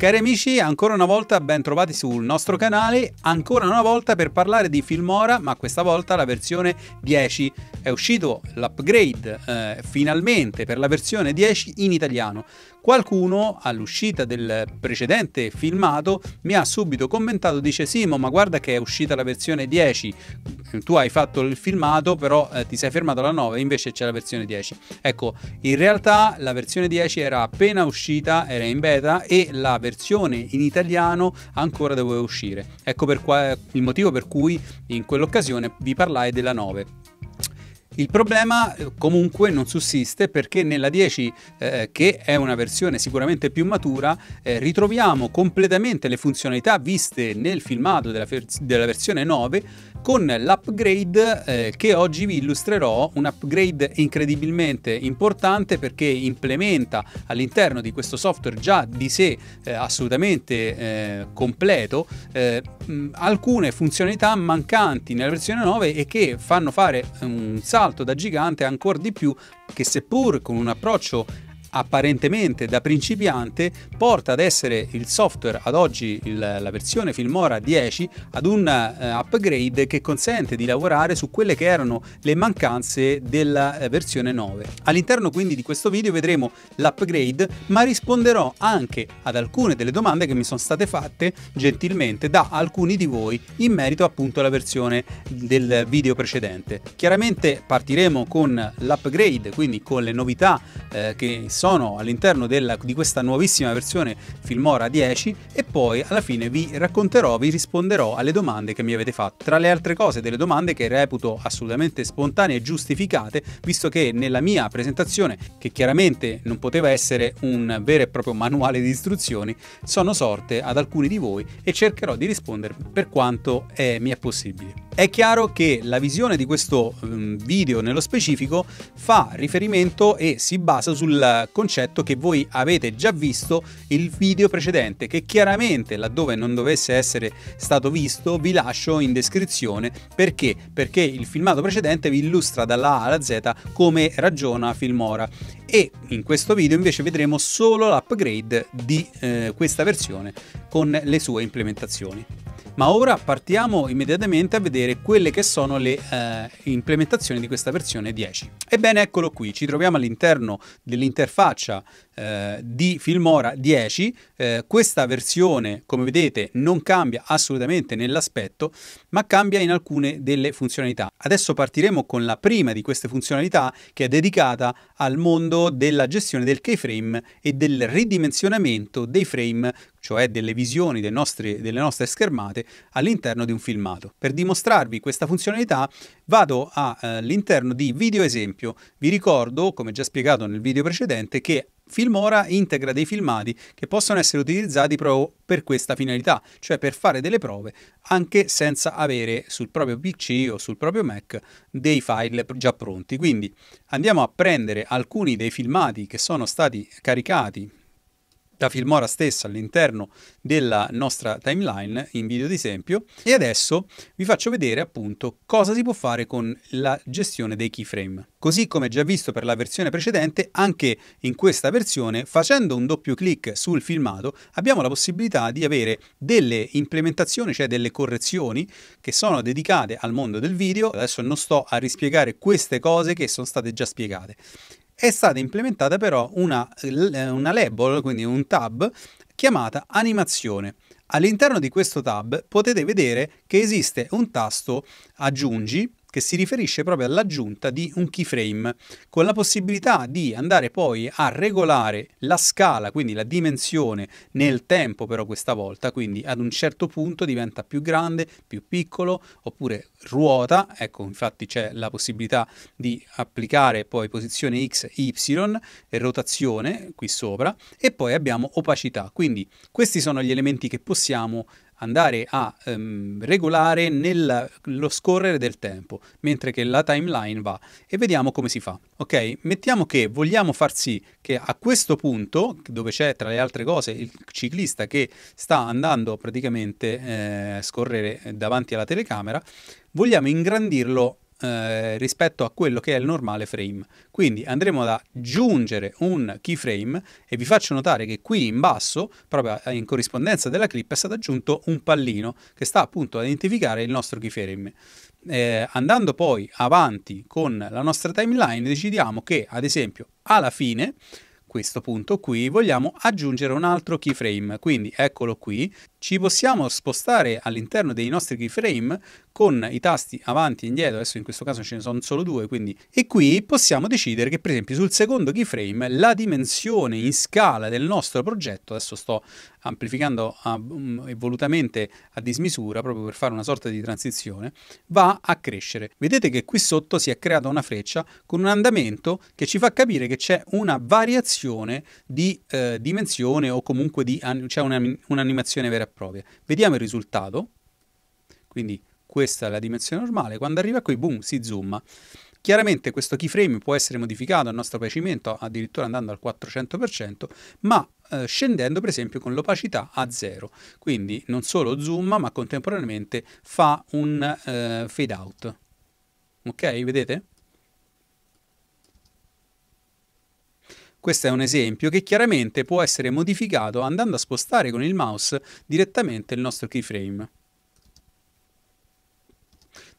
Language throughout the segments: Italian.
Cari amici, ancora una volta ben trovati sul nostro canale, ancora una volta per parlare di Filmora, ma questa volta la versione 10. È uscito l'upgrade eh, finalmente per la versione 10 in italiano. Qualcuno all'uscita del precedente filmato mi ha subito commentato, dice Simo ma guarda che è uscita la versione 10, tu hai fatto il filmato però eh, ti sei fermato alla 9, invece c'è la versione 10. Ecco, in realtà la versione 10 era appena uscita, era in beta e la versione in italiano ancora doveva uscire. Ecco qua, il motivo per cui in quell'occasione vi parlai della 9. Il problema eh, comunque non sussiste perché nella 10, eh, che è una versione sicuramente più matura, eh, ritroviamo completamente le funzionalità viste nel filmato della, della versione 9 con l'upgrade eh, che oggi vi illustrerò, un upgrade incredibilmente importante perché implementa all'interno di questo software già di sé eh, assolutamente eh, completo eh, mh, alcune funzionalità mancanti nella versione 9 e che fanno fare un salto da gigante ancora di più che seppur con un approccio apparentemente da principiante porta ad essere il software ad oggi il, la versione Filmora 10 ad un uh, upgrade che consente di lavorare su quelle che erano le mancanze della uh, versione 9. All'interno quindi di questo video vedremo l'upgrade ma risponderò anche ad alcune delle domande che mi sono state fatte gentilmente da alcuni di voi in merito appunto alla versione del video precedente. Chiaramente partiremo con l'upgrade quindi con le novità uh, che sono all'interno della, di questa nuovissima versione Filmora 10 e poi alla fine vi racconterò, vi risponderò alle domande che mi avete fatto. Tra le altre cose delle domande che reputo assolutamente spontanee e giustificate, visto che nella mia presentazione, che chiaramente non poteva essere un vero e proprio manuale di istruzioni, sono sorte ad alcuni di voi e cercherò di rispondere per quanto è, eh, mi è possibile. È chiaro che la visione di questo ehm, video nello specifico fa riferimento e si basa sul concetto che voi avete già visto il video precedente, che chiaramente laddove non dovesse essere stato visto vi lascio in descrizione. Perché? Perché il filmato precedente vi illustra dalla A alla Z come ragiona Filmora e in questo video invece vedremo solo l'upgrade di eh, questa versione con le sue implementazioni. Ma ora partiamo immediatamente a vedere quelle che sono le eh, implementazioni di questa versione 10. Ebbene, eccolo qui, ci troviamo all'interno dell'interfaccia eh, di Filmora 10. Eh, questa versione, come vedete, non cambia assolutamente nell'aspetto, ma cambia in alcune delle funzionalità. Adesso partiremo con la prima di queste funzionalità che è dedicata al mondo della gestione del keyframe e del ridimensionamento dei frame cioè delle visioni dei nostri, delle nostre schermate all'interno di un filmato. Per dimostrarvi questa funzionalità vado eh, all'interno di video esempio. Vi ricordo, come già spiegato nel video precedente, che Filmora integra dei filmati che possono essere utilizzati proprio per questa finalità, cioè per fare delle prove anche senza avere sul proprio PC o sul proprio Mac dei file già pronti. Quindi andiamo a prendere alcuni dei filmati che sono stati caricati da Filmora stessa all'interno della nostra timeline in video di esempio e adesso vi faccio vedere appunto cosa si può fare con la gestione dei keyframe. Così come già visto per la versione precedente, anche in questa versione facendo un doppio clic sul filmato abbiamo la possibilità di avere delle implementazioni, cioè delle correzioni che sono dedicate al mondo del video. Adesso non sto a rispiegare queste cose che sono state già spiegate è stata implementata però una, eh, una label, quindi un tab, chiamata animazione. All'interno di questo tab potete vedere che esiste un tasto aggiungi che si riferisce proprio all'aggiunta di un keyframe, con la possibilità di andare poi a regolare la scala, quindi la dimensione nel tempo però questa volta, quindi ad un certo punto diventa più grande, più piccolo, oppure ruota, ecco infatti c'è la possibilità di applicare poi posizione X, Y e rotazione qui sopra, e poi abbiamo opacità, quindi questi sono gli elementi che possiamo andare a um, regolare nello scorrere del tempo, mentre che la timeline va e vediamo come si fa. Ok, mettiamo che vogliamo far sì che a questo punto, dove c'è tra le altre cose il ciclista che sta andando praticamente eh, a eh, scorrere davanti alla telecamera, vogliamo ingrandirlo eh, rispetto a quello che è il normale frame. Quindi andremo ad aggiungere un keyframe e vi faccio notare che qui in basso, proprio in corrispondenza della clip, è stato aggiunto un pallino che sta appunto ad identificare il nostro keyframe. Eh, andando poi avanti con la nostra timeline decidiamo che ad esempio alla fine questo punto qui vogliamo aggiungere un altro keyframe, quindi eccolo qui, ci possiamo spostare all'interno dei nostri keyframe con i tasti avanti e indietro, adesso in questo caso ce ne sono solo due, quindi e qui possiamo decidere che per esempio sul secondo keyframe la dimensione in scala del nostro progetto, adesso sto amplificando a, um, volutamente a dismisura, proprio per fare una sorta di transizione, va a crescere. Vedete che qui sotto si è creata una freccia con un andamento che ci fa capire che c'è una variazione di eh, dimensione o comunque di c'è un'animazione vera e propria. Vediamo il risultato. Quindi questa è la dimensione normale, quando arriva qui, boom, si zoom. Chiaramente questo keyframe può essere modificato a nostro piacimento, addirittura andando al 400%, ma eh, scendendo per esempio con l'opacità a 0. Quindi non solo zoom, ma contemporaneamente fa un eh, fade out. Ok, vedete? Questo è un esempio che chiaramente può essere modificato andando a spostare con il mouse direttamente il nostro keyframe.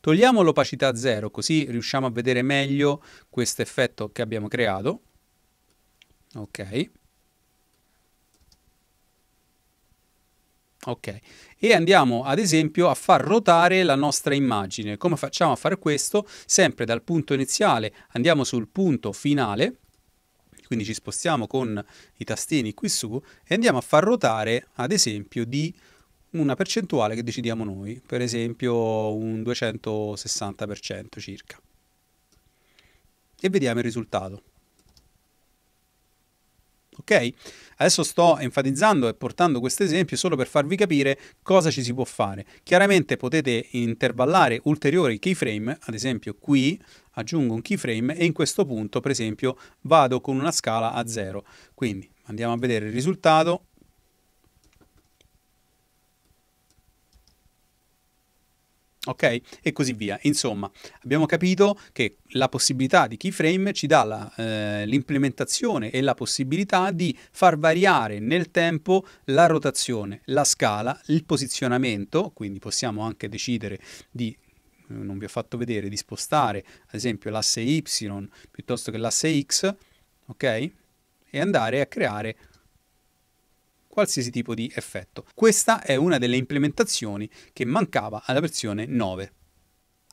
Togliamo l'opacità 0, così riusciamo a vedere meglio questo effetto che abbiamo creato. Ok. Ok, e andiamo ad esempio a far ruotare la nostra immagine. Come facciamo a fare questo? Sempre dal punto iniziale andiamo sul punto finale, quindi ci spostiamo con i tastini qui su e andiamo a far ruotare ad esempio di una percentuale che decidiamo noi, per esempio un 260% circa. E vediamo il risultato. Ok? Adesso sto enfatizzando e portando questo esempio solo per farvi capire cosa ci si può fare. Chiaramente potete intervallare ulteriori keyframe, ad esempio qui aggiungo un keyframe e in questo punto per esempio vado con una scala a 0. Quindi andiamo a vedere il risultato, ok? E così via. Insomma, abbiamo capito che la possibilità di keyframe ci dà la, eh, l'implementazione e la possibilità di far variare nel tempo la rotazione, la scala, il posizionamento, quindi possiamo anche decidere di eh, non vi ho fatto vedere, di spostare ad esempio l'asse Y piuttosto che l'asse X, ok? E andare a creare qualsiasi tipo di effetto. Questa è una delle implementazioni che mancava alla versione 9.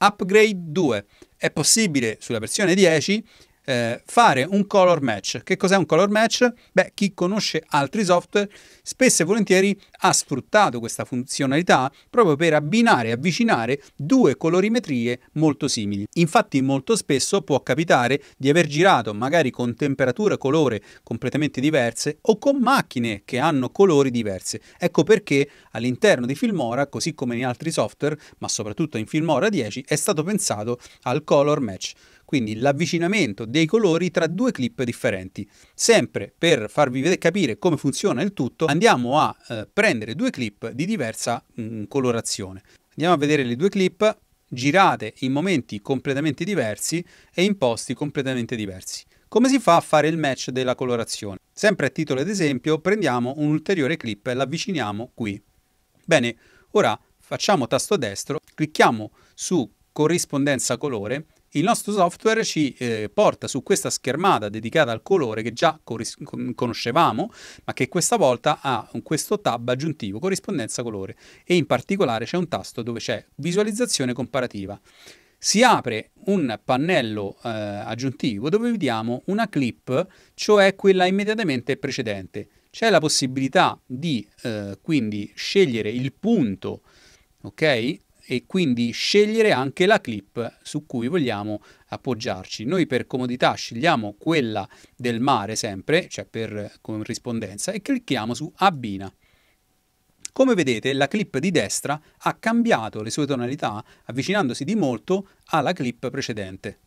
Upgrade 2. È possibile sulla versione 10 eh, fare un color match. Che cos'è un color match? Beh, chi conosce altri software spesso e volentieri ha sfruttato questa funzionalità proprio per abbinare e avvicinare due colorimetrie molto simili. Infatti molto spesso può capitare di aver girato magari con temperatura e colore completamente diverse o con macchine che hanno colori diversi. Ecco perché all'interno di Filmora, così come in altri software, ma soprattutto in Filmora 10, è stato pensato al color match quindi l'avvicinamento dei colori tra due clip differenti. Sempre per farvi capire come funziona il tutto, andiamo a eh, prendere due clip di diversa mh, mm, colorazione. Andiamo a vedere le due clip girate in momenti completamente diversi e in posti completamente diversi. Come si fa a fare il match della colorazione? Sempre a titolo ad esempio, prendiamo un ulteriore clip e l'avviciniamo qui. Bene, ora facciamo tasto destro, clicchiamo su corrispondenza colore il nostro software ci eh, porta su questa schermata dedicata al colore che già corris- conoscevamo, ma che questa volta ha questo tab aggiuntivo corrispondenza colore e in particolare c'è un tasto dove c'è visualizzazione comparativa. Si apre un pannello eh, aggiuntivo dove vediamo una clip, cioè quella immediatamente precedente. C'è la possibilità di eh, quindi scegliere il punto ok? e quindi scegliere anche la clip su cui vogliamo appoggiarci. Noi per comodità scegliamo quella del mare sempre, cioè per corrispondenza, e clicchiamo su Abbina. Come vedete la clip di destra ha cambiato le sue tonalità avvicinandosi di molto alla clip precedente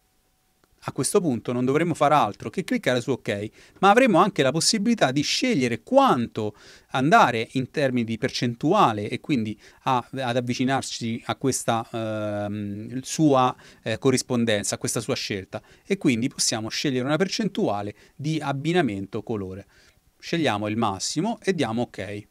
a questo punto non dovremo fare altro che cliccare su ok, ma avremo anche la possibilità di scegliere quanto andare in termini di percentuale e quindi a, ad avvicinarci a questa eh, sua eh, corrispondenza, a questa sua scelta e quindi possiamo scegliere una percentuale di abbinamento colore. Scegliamo il massimo e diamo ok.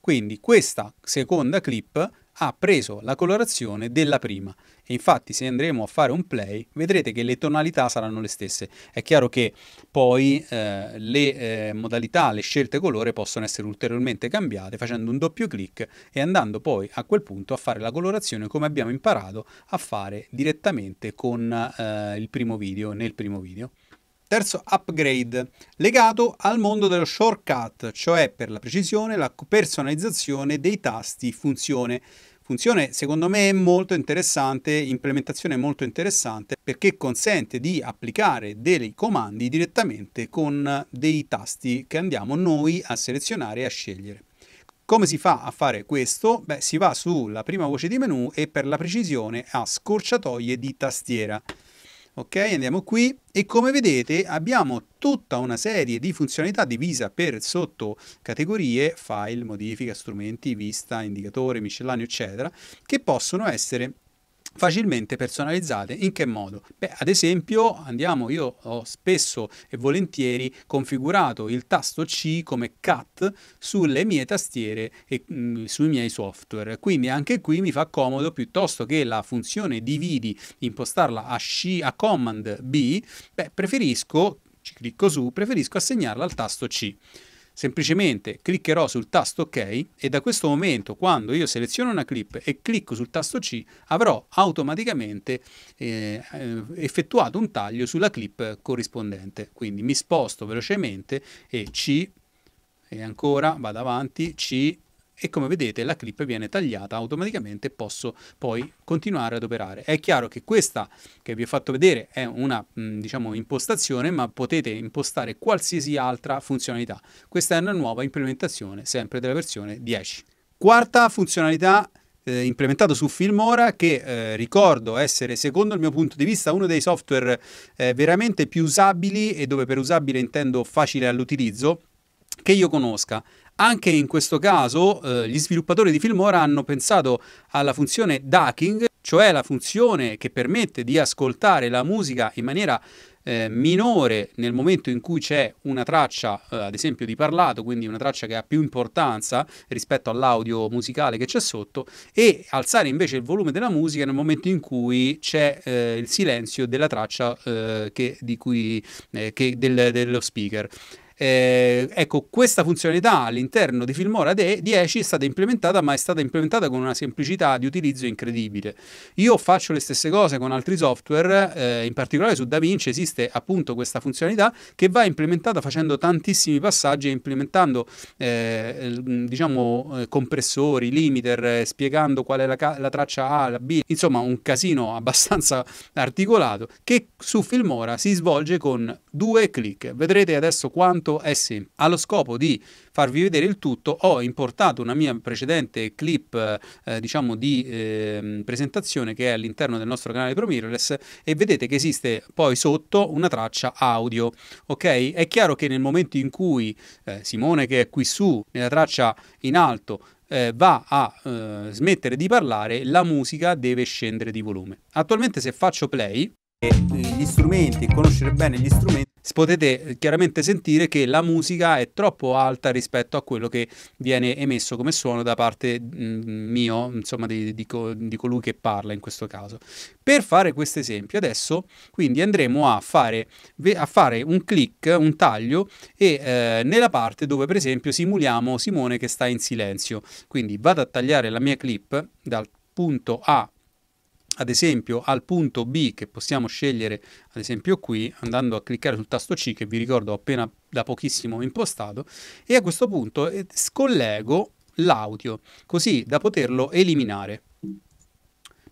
Quindi questa seconda clip ha preso la colorazione della prima. E infatti se andremo a fare un play vedrete che le tonalità saranno le stesse. È chiaro che poi eh, le eh, modalità, le scelte colore possono essere ulteriormente cambiate facendo un doppio clic e andando poi a quel punto a fare la colorazione come abbiamo imparato a fare direttamente con eh, il primo video, nel primo video. Terzo upgrade, legato al mondo dello shortcut, cioè per la precisione la personalizzazione dei tasti funzione funzione secondo me è molto interessante, implementazione molto interessante perché consente di applicare dei comandi direttamente con dei tasti che andiamo noi a selezionare e a scegliere. Come si fa a fare questo? Beh, si va sulla prima voce di menu e per la precisione a scorciatoie di tastiera ok andiamo qui e come vedete abbiamo tutta una serie di funzionalità divisa per sottocategorie file, modifica, strumenti, vista, indicatore, miscellaneo eccetera che possono essere facilmente personalizzate. In che modo? Beh, ad esempio, andiamo, io ho spesso e volentieri configurato il tasto C come cat sulle mie tastiere e mh, mm, sui miei software. Quindi anche qui mi fa comodo piuttosto che la funzione dividi impostarla a, C, a command B, beh, preferisco ci clicco su, preferisco assegnarla al tasto C semplicemente cliccherò sul tasto ok e da questo momento quando io seleziono una clip e clicco sul tasto C avrò automaticamente eh, effettuato un taglio sulla clip corrispondente. Quindi mi sposto velocemente e C e ancora vado avanti C e come vedete la clip viene tagliata automaticamente e posso poi continuare ad operare. È chiaro che questa che vi ho fatto vedere è una diciamo, impostazione, ma potete impostare qualsiasi altra funzionalità. Questa è una nuova implementazione sempre della versione 10. Quarta funzionalità eh, implementato su Filmora che eh, ricordo essere secondo il mio punto di vista uno dei software eh, veramente più usabili e dove per usabile intendo facile all'utilizzo che io conosca anche in questo caso eh, gli sviluppatori di Filmora hanno pensato alla funzione ducking, cioè la funzione che permette di ascoltare la musica in maniera eh, minore nel momento in cui c'è una traccia, eh, ad esempio di parlato, quindi una traccia che ha più importanza rispetto all'audio musicale che c'è sotto, e alzare invece il volume della musica nel momento in cui c'è eh, il silenzio della traccia eh, che, di cui, eh, che del, dello speaker. Eh, ecco, questa funzionalità all'interno di Filmora 10 è stata implementata, ma è stata implementata con una semplicità di utilizzo incredibile. Io faccio le stesse cose con altri software, eh, in particolare su DaVinci esiste appunto questa funzionalità che va implementata facendo tantissimi passaggi e implementando eh, diciamo eh, compressori, limiter, eh, spiegando qual è la, ca- la traccia A, la B, insomma un casino abbastanza articolato che su Filmora si svolge con due clic. Vedrete adesso quanto detto è eh semplice. Allo scopo di farvi vedere il tutto ho importato una mia precedente clip eh, diciamo di eh, presentazione che è all'interno del nostro canale Pro ProMirrorless e vedete che esiste poi sotto una traccia audio. Ok? È chiaro che nel momento in cui eh, Simone che è qui su nella traccia in alto eh, va a eh, smettere di parlare, la musica deve scendere di volume. Attualmente se faccio play, eh, gli strumenti, conoscere bene gli strumenti. Potete eh, chiaramente sentire che la musica è troppo alta rispetto a quello che viene emesso come suono da parte mm, mio, insomma di, di, di colui che parla in questo caso. Per fare questo esempio adesso quindi andremo a fare, a fare un click, un taglio e eh, nella parte dove per esempio simuliamo Simone che sta in silenzio. Quindi vado a tagliare la mia clip dal punto A ad esempio al punto B che possiamo scegliere ad esempio qui andando a cliccare sul tasto C che vi ricordo ho appena da pochissimo impostato e a questo punto eh, scollego l'audio così da poterlo eliminare.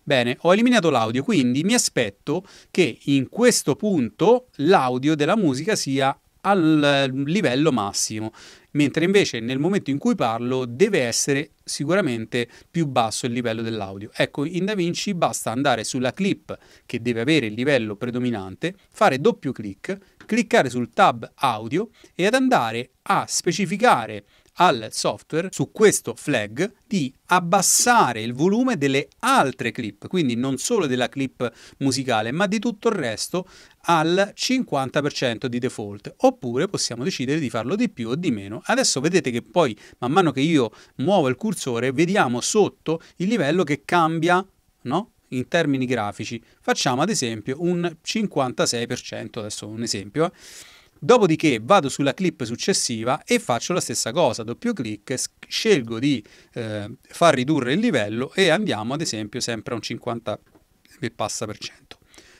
Bene, ho eliminato l'audio, quindi mi aspetto che in questo punto l'audio della musica sia al eh, livello massimo mentre invece nel momento in cui parlo deve essere sicuramente più basso il livello dell'audio. Ecco, in DaVinci basta andare sulla clip che deve avere il livello predominante, fare doppio clic, cliccare sul tab audio e ad andare a specificare al software su questo flag di abbassare il volume delle altre clip, quindi non solo della clip musicale, ma di tutto il resto al 50% di default, oppure possiamo decidere di farlo di più o di meno. Adesso vedete che poi, man mano che io muovo il cursore, vediamo sotto il livello che cambia, no? in termini grafici. Facciamo ad esempio un 56%, adesso un esempio. Eh? Dopodiché vado sulla clip successiva e faccio la stessa cosa, doppio clic, scelgo di eh, far ridurre il livello e andiamo ad esempio sempre a un 50 e passa per cento.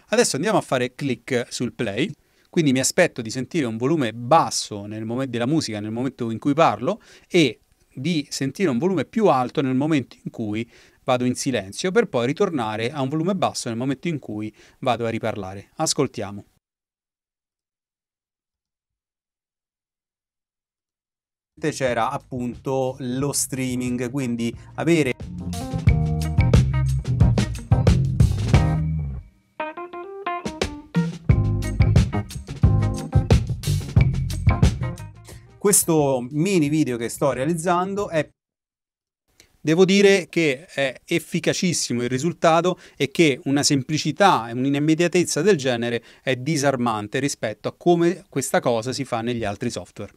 Adesso andiamo a fare clic sul play, quindi mi aspetto di sentire un volume basso della musica nel momento in cui parlo e di sentire un volume più alto nel momento in cui vado in silenzio per poi ritornare a un volume basso nel momento in cui vado a riparlare. Ascoltiamo. c'era appunto lo streaming, quindi avere questo mini video che sto realizzando è Devo dire che è efficacissimo il risultato e che una semplicità e un'immediatezza del genere è disarmante rispetto a come questa cosa si fa negli altri software.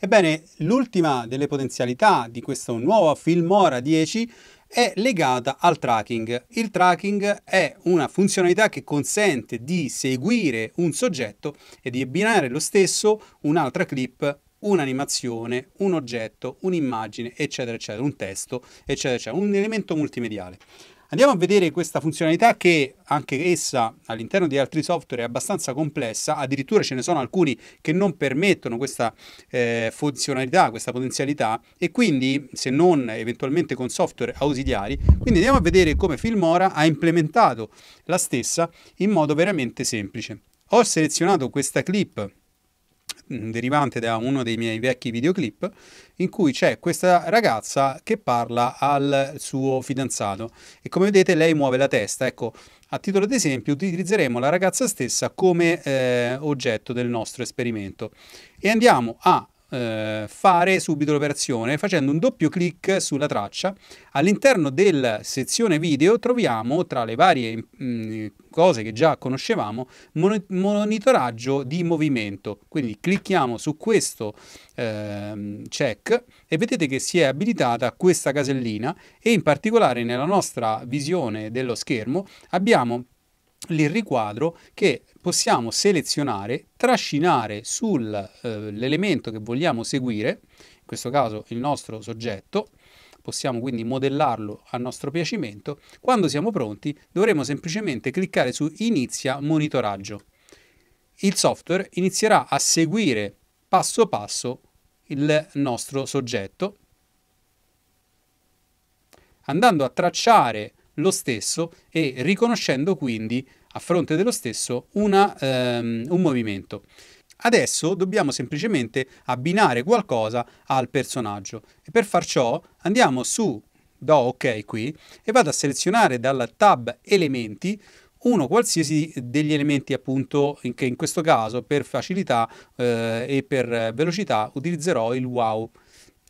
Ebbene, l'ultima delle potenzialità di questa nuova Filmora 10 è legata al tracking. Il tracking è una funzionalità che consente di seguire un soggetto e di abbinare lo stesso un'altra clip un'animazione, un oggetto, un'immagine, eccetera, eccetera, un testo, eccetera, eccetera, un elemento multimediale. Andiamo a vedere questa funzionalità che anche essa all'interno di altri software è abbastanza complessa, addirittura ce ne sono alcuni che non permettono questa eh, funzionalità, questa potenzialità e quindi se non eventualmente con software ausiliari, quindi andiamo a vedere come Filmora ha implementato la stessa in modo veramente semplice. Ho selezionato questa clip Mm, derivante da uno dei miei vecchi videoclip in cui c'è questa ragazza che parla al suo fidanzato e come vedete lei muove la testa. Ecco, a titolo d'esempio utilizzeremo la ragazza stessa come eh, oggetto del nostro esperimento e andiamo a eh, fare subito l'operazione facendo un doppio clic sulla traccia. All'interno della sezione video troviamo tra le varie mh, mm, cose che già conoscevamo mon monitoraggio di movimento. Quindi clicchiamo su questo eh, check e vedete che si è abilitata questa casellina e in particolare nella nostra visione dello schermo abbiamo l'irriquadro che possiamo selezionare, trascinare sull'elemento eh, che vogliamo seguire, in questo caso il nostro soggetto, possiamo quindi modellarlo a nostro piacimento. Quando siamo pronti dovremo semplicemente cliccare su Inizia monitoraggio. Il software inizierà a seguire passo passo il nostro soggetto andando a tracciare lo stesso e riconoscendo quindi a fronte dello stesso una, um, un movimento. Adesso dobbiamo semplicemente abbinare qualcosa al personaggio e per far ciò andiamo su do ok qui e vado a selezionare dal tab elementi uno qualsiasi degli elementi appunto in che in questo caso per facilità eh, e per velocità utilizzerò il wow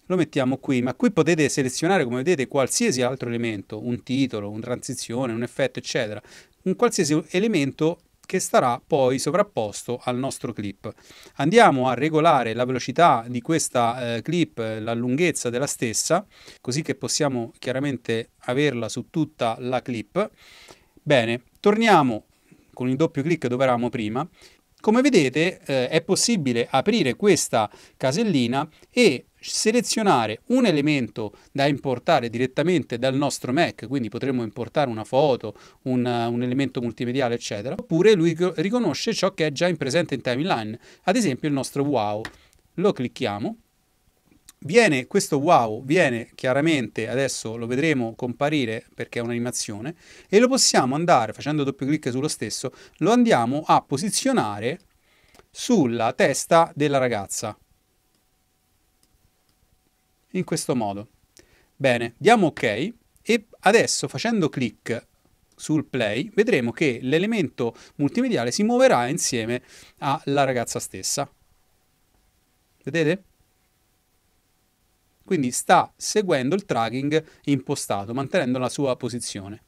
lo mettiamo qui, ma qui potete selezionare, come vedete, qualsiasi altro elemento, un titolo, una transizione, un effetto, eccetera, un qualsiasi elemento che starà poi sovrapposto al nostro clip. Andiamo a regolare la velocità di questa eh, clip, la lunghezza della stessa, così che possiamo chiaramente averla su tutta la clip. Bene, torniamo con il doppio clic dove eravamo prima. Come vedete eh, è possibile aprire questa casellina e selezionare un elemento da importare direttamente dal nostro Mac, quindi potremmo importare una foto, un, un, elemento multimediale, eccetera, oppure lui riconosce ciò che è già in presente in timeline, ad esempio il nostro wow. Lo clicchiamo. Viene questo wow, viene chiaramente, adesso lo vedremo comparire perché è un'animazione, e lo possiamo andare, facendo doppio clic sullo stesso, lo andiamo a posizionare sulla testa della ragazza in questo modo. Bene, diamo ok e adesso facendo clic sul play vedremo che l'elemento multimediale si muoverà insieme alla ragazza stessa. Vedete? Quindi sta seguendo il tracking impostato, mantenendo la sua posizione.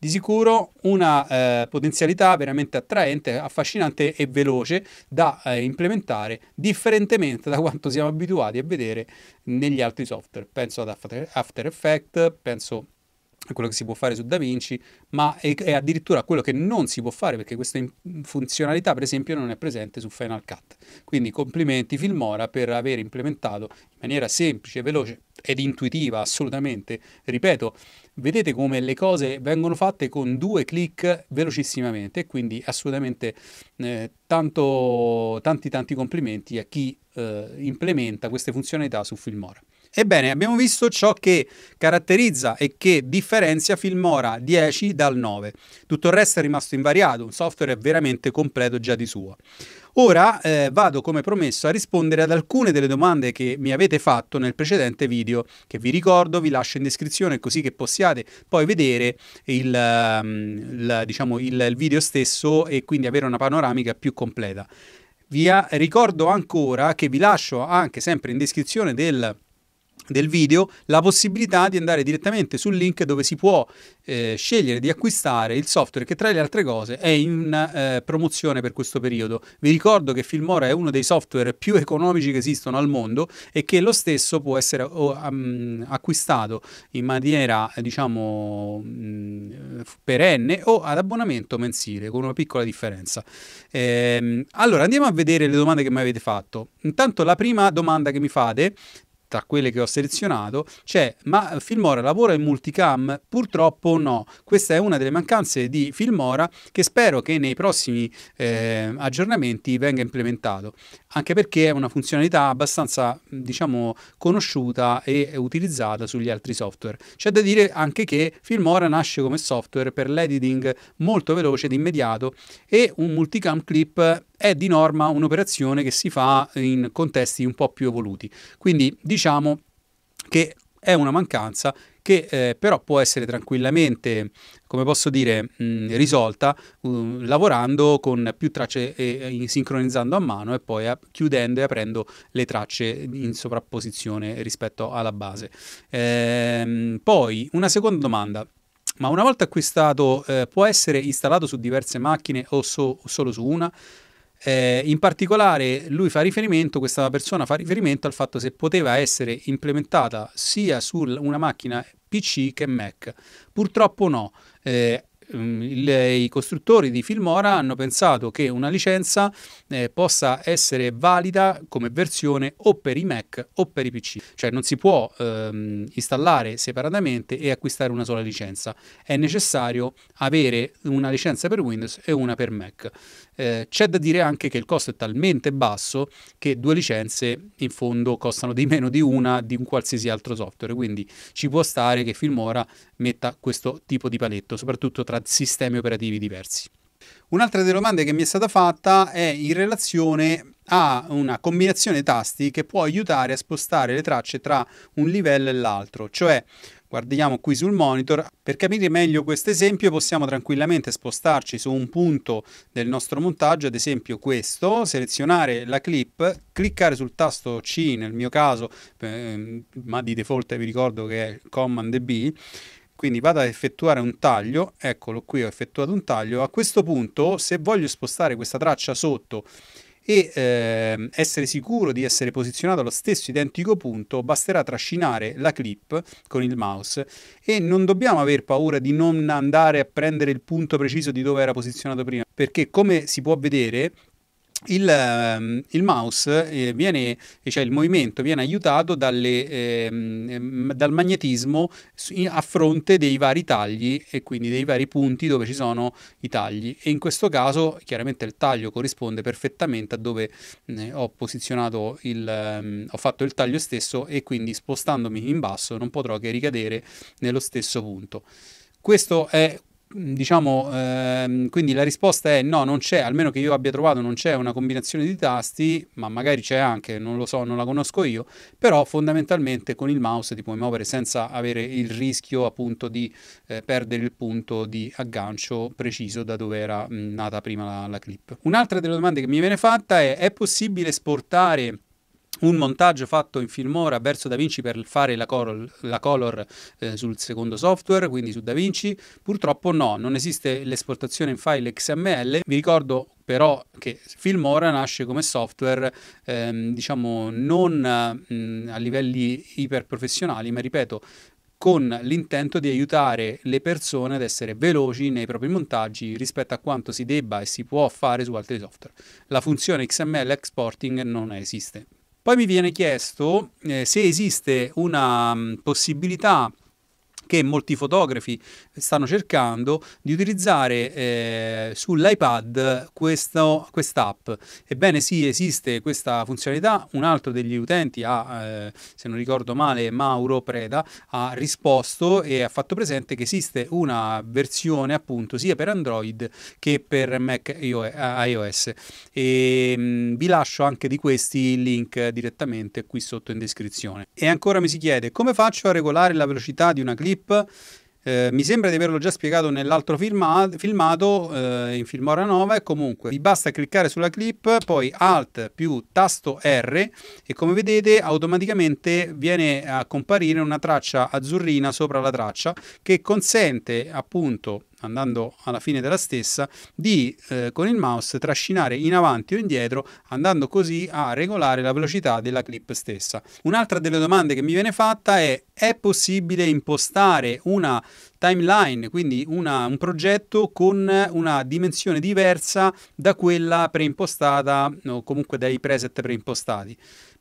Di sicuro una eh, potenzialità veramente attraente, affascinante e veloce da eh, implementare, differentemente da quanto siamo abituati a vedere negli altri software. Penso ad After Effects, penso quello che si può fare su DaVinci, ma è, è, addirittura quello che non si può fare perché questa funzionalità, per esempio, non è presente su Final Cut. Quindi complimenti Filmora per aver implementato in maniera semplice, veloce ed intuitiva, assolutamente. Ripeto, vedete come le cose vengono fatte con due clic velocissimamente, quindi assolutamente eh, tanto, tanti tanti complimenti a chi eh, implementa queste funzionalità su Filmora. Ebbene, abbiamo visto ciò che caratterizza e che differenzia Filmora 10 dal 9. Tutto il resto è rimasto invariato, un software veramente completo già di suo. Ora eh, vado come promesso a rispondere ad alcune delle domande che mi avete fatto nel precedente video che vi ricordo vi lascio in descrizione così che possiate poi vedere il, ehm, il, diciamo, il, il video stesso e quindi avere una panoramica più completa. Vi eh, ricordo ancora che vi lascio anche sempre in descrizione del del video la possibilità di andare direttamente sul link dove si può eh, scegliere di acquistare il software che tra le altre cose è in eh, promozione per questo periodo. Vi ricordo che Filmora è uno dei software più economici che esistono al mondo e che lo stesso può essere oh, um, acquistato in maniera diciamo mh, mm, perenne o ad abbonamento mensile con una piccola differenza. Ehm, allora andiamo a vedere le domande che mi avete fatto. Intanto la prima domanda che mi fate tra quelle che ho selezionato, c'è ma Filmora lavora in multicam? Purtroppo no. Questa è una delle mancanze di Filmora che spero che nei prossimi eh, aggiornamenti venga implementato, anche perché è una funzionalità abbastanza, diciamo, conosciuta e utilizzata sugli altri software. C'è da dire anche che Filmora nasce come software per l'editing molto veloce ed immediato e un multicam clip è di norma un'operazione che si fa in contesti un po' più evoluti. Quindi diciamo che è una mancanza che eh, però può essere tranquillamente, come posso dire, mh, risolta uh, lavorando con più tracce e, e, sincronizzando a mano e poi a, chiudendo e aprendo le tracce in sovrapposizione rispetto alla base. Ehm, poi una seconda domanda. Ma una volta acquistato eh, può essere installato su diverse macchine o, so, o solo su una? Eh, in particolare lui fa riferimento, questa persona fa riferimento al fatto se poteva essere implementata sia su una macchina PC che Mac. Purtroppo no. Eh, mm, le, I costruttori di Filmora hanno pensato che una licenza eh, possa essere valida come versione o per i Mac o per i PC, cioè non si può ehm, installare separatamente e acquistare una sola licenza, è necessario avere una licenza per Windows e una per Mac. Eh, c'è da dire anche che il costo è talmente basso che due licenze in fondo costano di meno di una di un qualsiasi altro software, quindi ci può stare che Filmora metta questo tipo di paletto, soprattutto tra sistemi operativi diversi. Un'altra delle domande che mi è stata fatta è in relazione a una combinazione tasti che può aiutare a spostare le tracce tra un livello e l'altro, cioè Guardiamo qui sul monitor. Per capire meglio questo esempio possiamo tranquillamente spostarci su un punto del nostro montaggio, ad esempio questo, selezionare la clip, cliccare sul tasto C nel mio caso, eh, ma di default vi ricordo che è Command B, quindi vado ad effettuare un taglio, eccolo qui ho effettuato un taglio, a questo punto se voglio spostare questa traccia sotto e eh, essere sicuro di essere posizionato allo stesso identico punto basterà trascinare la clip con il mouse e non dobbiamo aver paura di non andare a prendere il punto preciso di dove era posizionato prima perché come si può vedere il, ehm, il, mouse eh, viene, eh, cioè il movimento viene aiutato dalle, eh, dal magnetismo a fronte dei vari tagli e quindi dei vari punti dove ci sono i tagli e in questo caso chiaramente il taglio corrisponde perfettamente a dove ho posizionato il ehm, ho fatto il taglio stesso e quindi spostandomi in basso non potrò che ricadere nello stesso punto questo è Mm, diciamo, ehm, quindi la risposta è no, non c'è, almeno che io abbia trovato, non c'è una combinazione di tasti, ma magari c'è anche, non lo so, non la conosco io, però fondamentalmente con il mouse ti puoi muovere senza avere il rischio appunto di eh, perdere il punto di aggancio preciso da dove era mh, mm, nata prima la, la clip. Un'altra delle domande che mi viene fatta è, è possibile esportare un montaggio fatto in Filmora verso Da Vinci per fare la color, la color eh, sul secondo software, quindi su Da Vinci? Purtroppo no, non esiste l'esportazione in file XML. Vi ricordo però che Filmora nasce come software ehm, diciamo non mh, mm, a livelli iperprofessionali, ma ripeto con l'intento di aiutare le persone ad essere veloci nei propri montaggi rispetto a quanto si debba e si può fare su altri software. La funzione XML exporting non esiste, poi mi viene chiesto eh, se esiste una mm, possibilità che molti fotografi stanno cercando di utilizzare eh, sull'iPad questa app. Ebbene sì, esiste questa funzionalità, un altro degli utenti ha, eh, se non ricordo male, Mauro Preda, ha risposto e ha fatto presente che esiste una versione appunto sia per Android che per Mac iOS. E, ehm, mh, vi lascio anche di questi il link direttamente qui sotto in descrizione. E ancora mi si chiede come faccio a regolare la velocità di una clip Chip. Eh, mi sembra di averlo già spiegato nell'altro filma- filmato eh, in Filmora 9. Comunque vi basta cliccare sulla clip, poi Alt più tasto R e come vedete automaticamente viene a comparire una traccia azzurrina sopra la traccia che consente appunto andando alla fine della stessa, di eh, con il mouse trascinare in avanti o indietro, andando così a regolare la velocità della clip stessa. Un'altra delle domande che mi viene fatta è: è possibile impostare una timeline, quindi una, un progetto con una dimensione diversa da quella preimpostata o comunque dai preset preimpostati?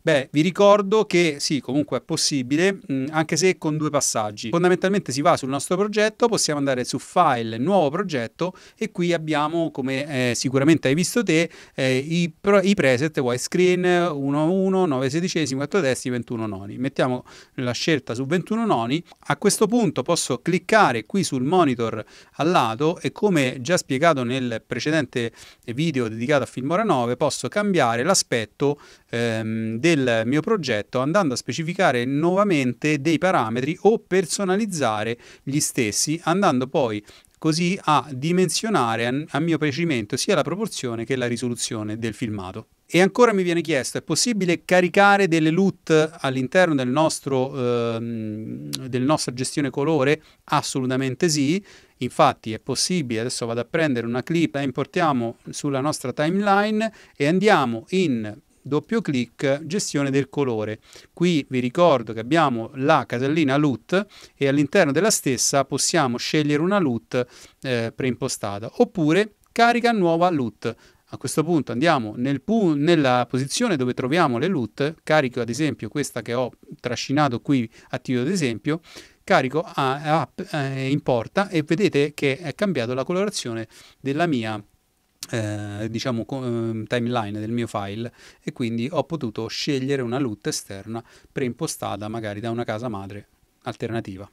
Beh, vi ricordo che sì, comunque è possibile, mm, anche se con due passaggi. Fondamentalmente si va sul nostro progetto, possiamo andare su File, Nuovo progetto e qui abbiamo, come eh, sicuramente hai visto te, eh, i, pro, i preset widescreen 1.1, 9 16, 4 testi, 21 noni. Mettiamo la scelta su 21 noni. A questo punto posso cliccare qui sul monitor al lato e come già spiegato nel precedente video dedicato a Filmora 9 posso cambiare l'aspetto ehm, del mio progetto andando a specificare nuovamente dei parametri o personalizzare gli stessi andando poi così a dimensionare a mio piacimento sia la proporzione che la risoluzione del filmato. E ancora mi viene chiesto, è possibile caricare delle LUT all'interno del nostro, ehm, della nostra gestione colore? Assolutamente sì, infatti è possibile, adesso vado a prendere una clip, la importiamo sulla nostra timeline e andiamo in doppio clic, gestione del colore. Qui vi ricordo che abbiamo la casellina LUT e all'interno della stessa possiamo scegliere una LUT eh, preimpostata oppure carica nuova LUT. A questo punto andiamo nel nella posizione dove troviamo le LUT, carico ad esempio questa che ho trascinato qui a titolo di esempio, carico app, a, eh, importa e vedete che è cambiata la colorazione della mia eh, diciamo ehm, timeline del mio file e quindi ho potuto scegliere una LUT esterna preimpostata magari da una casa madre alternativa.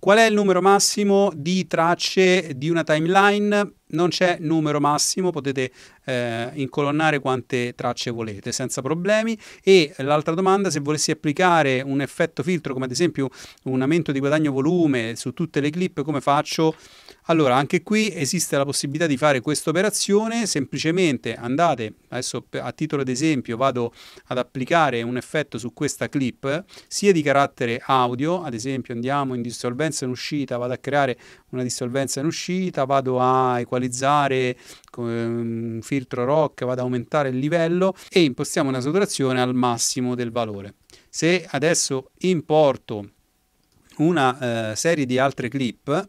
Qual è il numero massimo di tracce di una timeline? non c'è numero massimo, potete eh, incolonnare quante tracce volete senza problemi. E l'altra domanda, se volessi applicare un effetto filtro, come ad esempio un aumento di guadagno volume su tutte le clip, come faccio? Allora, anche qui esiste la possibilità di fare questa operazione, semplicemente andate, adesso a titolo d'esempio vado ad applicare un effetto su questa clip, sia di carattere audio, ad esempio andiamo in dissolvenza in uscita, vado a creare una dissolvenza in uscita, vado a equalizzare con ehm, un filtro rock, vado ad aumentare il livello e impostiamo una saturazione al massimo del valore. Se adesso importo una eh, serie di altre clip,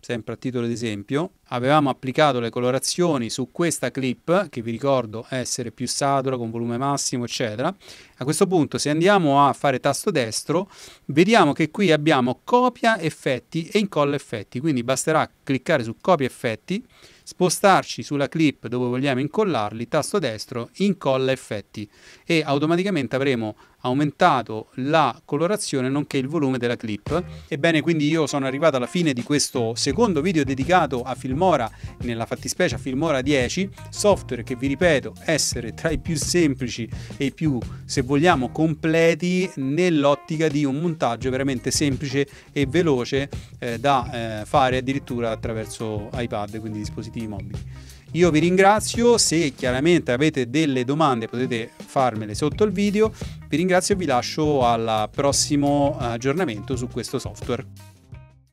sempre a titolo di esempio, avevamo applicato le colorazioni su questa clip, che vi ricordo essere più satura, con volume massimo, eccetera. A questo punto, se andiamo a fare tasto destro, vediamo che qui abbiamo copia effetti e incolla effetti, quindi basterà cliccare su copia effetti, spostarci sulla clip dove vogliamo incollarli, tasto destro, incolla effetti e automaticamente avremo aumentato la colorazione nonché il volume della clip. Ebbene, quindi io sono arrivato alla fine di questo secondo video dedicato a filmare Filmora, nella fattispecie a Filmora 10, software che vi ripeto essere tra i più semplici e i più, se vogliamo, completi nell'ottica di un montaggio veramente semplice e veloce eh, da eh, fare addirittura attraverso iPad, quindi dispositivi mobili. Io vi ringrazio, se chiaramente avete delle domande potete farmele sotto il video, vi ringrazio e vi lascio al prossimo eh, aggiornamento su questo software.